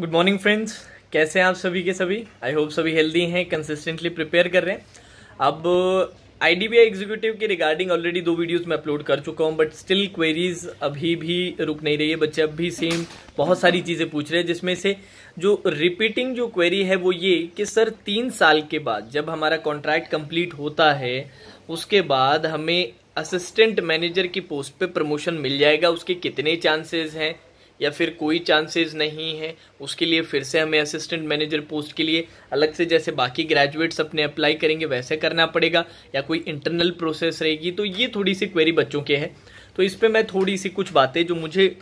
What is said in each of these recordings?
good morning friends कैसे हैं आप सभी के सभी आई होप सभी हेल्दी हैं कंसिस्टेंटली प्रिपेयर कर रहे हैं अब आई डी बी एग्जीक्यूटिव के रिगार्डिंग ऑलरेडी दो वीडियोस में अपलोड कर चुका हूँ बट स्टिल क्वेरीज अभी भी रुक नहीं रही है बच्चे अब भी सेम बहुत सारी चीज़ें पूछ रहे हैं जिसमें से जो रिपीटिंग जो क्वेरी है वो ये कि सर तीन साल के बाद जब हमारा कॉन्ट्रैक्ट कंप्लीट होता है उसके बाद हमें असिस्टेंट मैनेजर की पोस्ट पे प्रमोशन मिल जाएगा उसके कितने चांसेस हैं या फिर कोई चांसेस नहीं है उसके लिए फिर से हमें असिस्टेंट मैनेजर पोस्ट के लिए अलग से जैसे बाकी ग्रेजुएट्स अपने अप्लाई करेंगे वैसे करना पड़ेगा या कोई इंटरनल प्रोसेस रहेगी तो ये थोड़ी सी क्वेरी बच्चों के हैं तो इस पर मैं थोड़ी सी कुछ बातें जो मुझे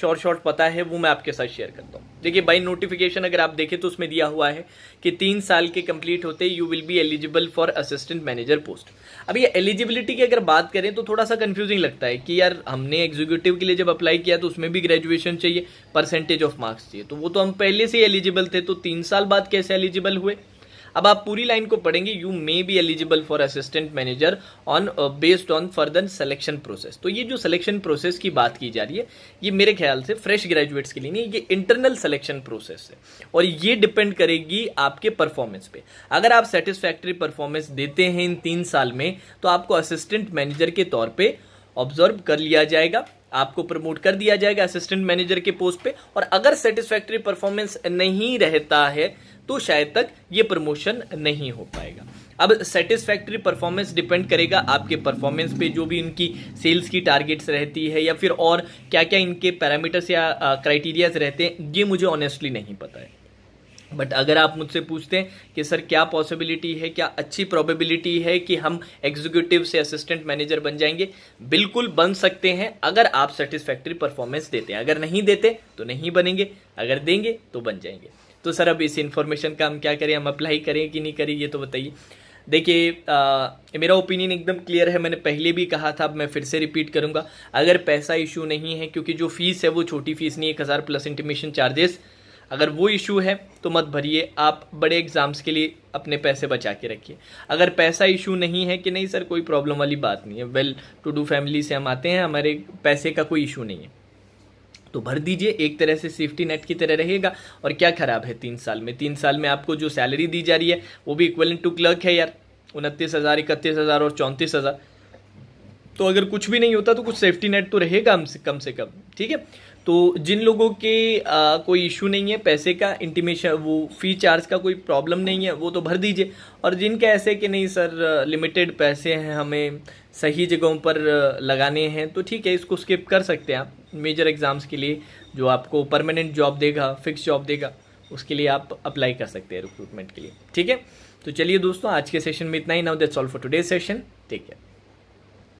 शॉर्ट शॉर्ट पता है वो मैं आपके साथ शेयर करता हूँ देखिए बाई नोटिफिकेशन अगर आप देखें तो उसमें दिया हुआ है कि तीन साल के कंप्लीट होते you will be eligible for assistant manager post अब ये एलिजिबिलिटी की अगर बात करें तो थोड़ा सा कंफ्यूजिंग लगता है कि यार हमने एग्जीक्यूटिव के लिए जब अप्लाई किया तो उसमें भी ग्रेजुएशन चाहिए परसेंटेज ऑफ मार्क्स चाहिए तो वो तो हम पहले से ही एलिजिबल थे तो तीन साल बाद कैसे एलिजिबल हुए अब आप पूरी लाइन को पढ़ेंगे you may be eligible for assistant manager on based on further selection process तो ये जो सिलेक्शन प्रोसेस की बात की जा रही है ये मेरे ख्याल से फ्रेश ग्रेजुएट्स के लिए नहीं ये इंटरनल सिलेक्शन प्रोसेस है और ये डिपेंड करेगी आपके परफॉर्मेंस पे अगर आप सेटिस्फैक्ट्री परफॉर्मेंस देते हैं इन तीन साल में तो आपको असिस्टेंट मैनेजर के तौर पर ऑब्जर्व कर लिया जाएगा आपको प्रमोट कर दिया जाएगा असिस्टेंट मैनेजर के पोस्ट पे और अगर सेटिस्फैक्ट्री परफॉर्मेंस नहीं रहता है तो शायद तक ये प्रमोशन नहीं हो पाएगा अब सेटिस्फैक्ट्री परफॉर्मेंस डिपेंड करेगा आपके परफॉर्मेंस पे जो भी इनकी सेल्स की टारगेट्स रहती है या फिर और क्या क्या इनके पैरामीटर्स या क्राइटेरियाज रहते हैं ये मुझे ऑनेस्टली नहीं पता है बट अगर आप मुझसे पूछते हैं कि सर क्या पॉसिबिलिटी है क्या अच्छी प्रोबेबिलिटी है कि हम एग्जीक्यूटिव से असिस्टेंट मैनेजर बन जाएंगे बिल्कुल बन सकते हैं अगर आप सेटिस्फैक्ट्री परफॉर्मेंस देते हैं अगर नहीं देते तो नहीं बनेंगे अगर देंगे तो बन जाएंगे तो सर अब इस इन्फॉर्मेशन का हम क्या करें हम अप्लाई करें कि नहीं करें ये तो बताइए देखिए मेरा ओपिनियन एकदम क्लियर है मैंने पहले भी कहा था अब मैं फिर से रिपीट करूंगा अगर पैसा इशू नहीं है क्योंकि जो फीस है वो छोटी फीस नहीं एक हज़ार प्लस इंटीमेशन चार्जेस अगर वो इशू है तो मत भरिए आप बड़े एग्ज़ाम्स के लिए अपने पैसे बचा के रखिए अगर पैसा इशू नहीं है कि नहीं सर कोई प्रॉब्लम वाली बात नहीं है वेल टू डू फैमिली से हम आते हैं हमारे पैसे का कोई इशू नहीं है तो भर दीजिए एक तरह से सेफ्टी नेट की तरह रहेगा और क्या खराब है तीन साल में तीन साल में आपको जो सैलरी दी जा रही है वो भी इक्वलेंट टू क्लर्क है यार उनतीस हज़ार इकतीस हज़ार और चौंतीस हज़ार तो अगर कुछ भी नहीं होता तो कुछ सेफ्टी नेट तो रहेगा हमसे कम से कम ठीक है तो जिन लोगों के आ, कोई इशू नहीं है पैसे का इंटीमेशन वो फ़ी चार्ज का कोई प्रॉब्लम नहीं है वो तो भर दीजिए और जिनका ऐसे कि नहीं सर लिमिटेड पैसे हैं हमें सही जगहों पर लगाने हैं तो ठीक है इसको स्किप कर सकते हैं आप मेजर एग्ज़ाम्स के लिए जो आपको परमानेंट जॉब देगा फिक्स जॉब देगा उसके लिए आप अप्लाई कर सकते हैं रिक्रूटमेंट के लिए ठीक है तो चलिए दोस्तों आज के सेशन में इतना ही now that's all for today session ठीक है